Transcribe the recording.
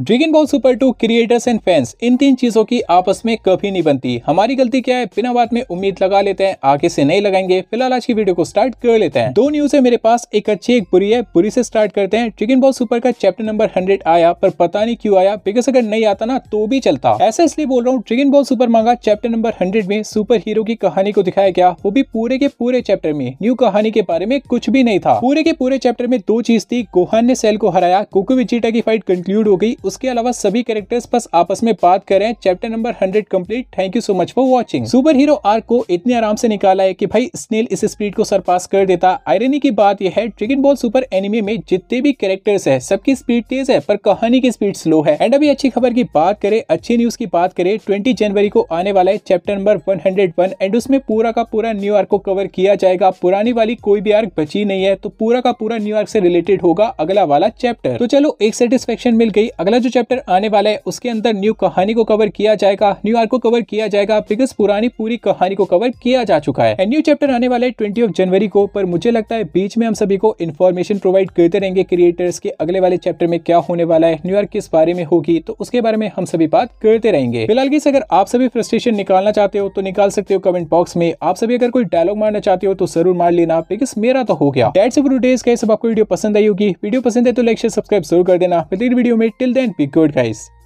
dragon Ball Super two creators and fans इन तीन चीजों की आपस में कभी नहीं बनती हमारी गलती क्या है बिना बात में उम्मीद लगा लेते हैं आगे से नहीं लगाएंगे फिलहाल आज की वीडियो को स्टार्ट कर लेते हैं दो न्यूज है मेरे पास एक अच्छी एक बुरी है बुरी से स्टार्ट करते हैं ड्रैगन बॉल सुपर का चैप्टर नंबर हंड्रेड आया पर पता नहीं क्यूँ आया बिकॉज अगर नहीं आता ना तो भी चलता ऐसा इसलिए बोल रहा हूँ Dragon Ball Super manga chapter number hundred में सुपर हीरो की कहानी को दिखाया गया वो भी पूरे के पूरे चैप्टर में न्यू कहानी के बारे में कुछ भी नहीं था पूरे के पूरे चैप्टर में दो चीज थी गोहान ने सेल को हराया कुकू विचिटा की फाइट कंक्लूड हो गई उसके अलावा सभी कैरेक्टर्स बस आपस में बात करें chapter number hundred complete thank you so much for watching super hero arc को इतने आराम से निकाला है की भाई स्नेल इस स्पीड को सरपास कर देता आयरनी की बात यह है ड्रेगन बॉल सुपर एनिमे में जितने भी कैरेक्टर्स है सबकी स्पीड तेज है पर कहानी की स्पीड स्लो है एंड अभी अच्छी खबर की बात करें अच्छी न्यूज की बात करें ट्वेंटी जनवरी को आने वाला है चैप्टर नंबर वन एंड उसमें पूरा का पूरा न्यू आर्क को कवर किया जाएगा पुरानी वाली कोई भी आर्क बची नहीं है तो पूरा का पूरा न्यूयॉर्क से रिलेटेड होगा अगला वाला चैप्टर तो चलो एक सेटिस्फेक्शन मिल गई अगला अगला जो चैप्टर आने वाला है उसके अंदर न्यू कहानी को कवर किया जाएगा न्यू आर्क को कवर किया जाएगा बिकॉज पुरानी पूरी कहानी को कवर किया जा चुका है न्यू चैप्टर आने वाला है ट्वेंटी ऑफ जनवरी को पर मुझे लगता है बीच में हम सभी को इन्फॉर्मेशन प्रोवाइड करते रहेंगे क्रिएटर्स के अगले वाले चैप्टर में क्या होने वाला है न्यूयॉर्क किस बारे में होगी तो उसके बारे में हम सभी बात करते रहेंगे फिलहाल की अगर आप सभी फ्रस्ट्रेशन निकालना चाहते हो तो निकाल सकते हो कमेंट बॉक्स में आप सभी अगर कोई डायलॉग मारना चाहते हो तो जरूर मार लेना बिकॉज मेरा तो हो गया डेट्स डेज कैसे आपको वीडियो पसंद आई होगी वीडियो पसंद है तो लाइक शेयर सब्सक्राइब जरूर कर देना वीडियो में till then be good guys